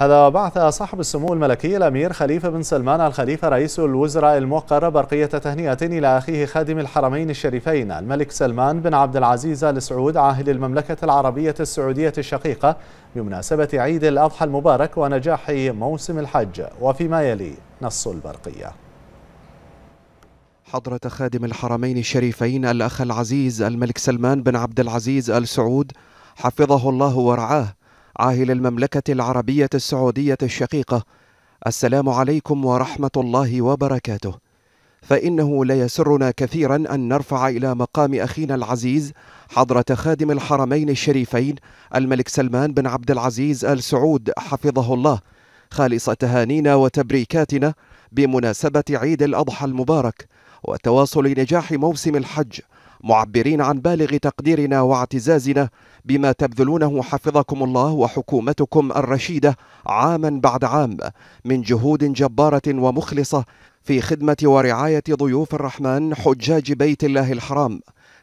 هذا بعث صاحب السمو الملكي الأمير خليفة بن سلمان الخليفة رئيس الوزراء الموقر برقية تهنئة إلى أخيه خادم الحرمين الشريفين الملك سلمان بن عبد العزيز آل سعود عاهل المملكة العربية السعودية الشقيقة بمناسبة عيد الأضحى المبارك ونجاح موسم الحج وفيما يلي نص البرقية حضرة خادم الحرمين الشريفين الأخ العزيز الملك سلمان بن عبد العزيز آل سعود حفظه الله ورعاه عاهل المملكة العربية السعودية الشقيقة السلام عليكم ورحمة الله وبركاته فإنه ليسرنا كثيرا أن نرفع إلى مقام أخينا العزيز حضرة خادم الحرمين الشريفين الملك سلمان بن عبد العزيز آل سعود حفظه الله خالص تهانينا وتبريكاتنا بمناسبة عيد الأضحى المبارك وتواصل نجاح موسم الحج معبرين عن بالغ تقديرنا واعتزازنا بما تبذلونه حفظكم الله وحكومتكم الرشيده عاما بعد عام من جهود جباره ومخلصه في خدمه ورعايه ضيوف الرحمن حجاج بيت الله الحرام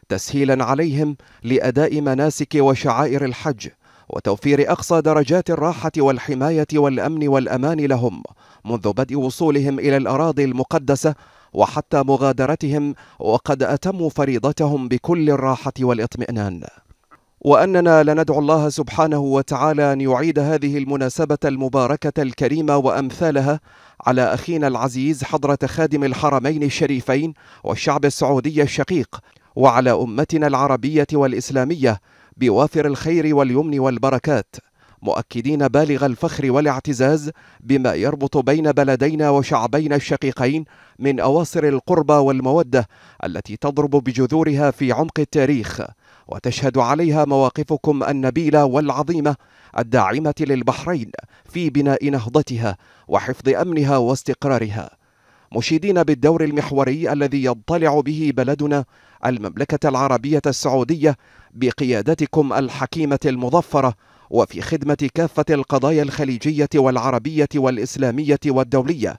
تسهيلا عليهم لاداء مناسك وشعائر الحج وتوفير اقصى درجات الراحه والحمايه والامن والامان لهم منذ بدء وصولهم الى الاراضي المقدسه وحتى مغادرتهم وقد أتموا فريضتهم بكل الراحة والاطمئنان واننا لندعو الله سبحانه وتعالى ان يعيد هذه المناسبه المباركه الكريمه وامثالها على اخينا العزيز حضره خادم الحرمين الشريفين والشعب السعودي الشقيق وعلى امتنا العربيه والاسلاميه بوافر الخير واليمن والبركات مؤكدين بالغ الفخر والاعتزاز بما يربط بين بلدينا وشعبينا الشقيقين من اواصر القربه والموده التي تضرب بجذورها في عمق التاريخ وتشهد عليها مواقفكم النبيله والعظيمه الداعمه للبحرين في بناء نهضتها وحفظ امنها واستقرارها مشيدين بالدور المحوري الذي يضطلع به بلدنا المملكه العربيه السعوديه بقيادتكم الحكيمه المظفره وفي خدمة كافة القضايا الخليجية والعربية والإسلامية والدولية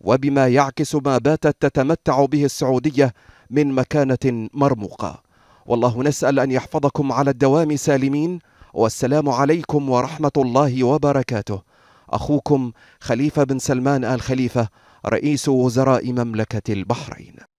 وبما يعكس ما باتت تتمتع به السعودية من مكانة مرموقة والله نسأل أن يحفظكم على الدوام سالمين والسلام عليكم ورحمة الله وبركاته أخوكم خليفة بن سلمان آل خليفة رئيس وزراء مملكة البحرين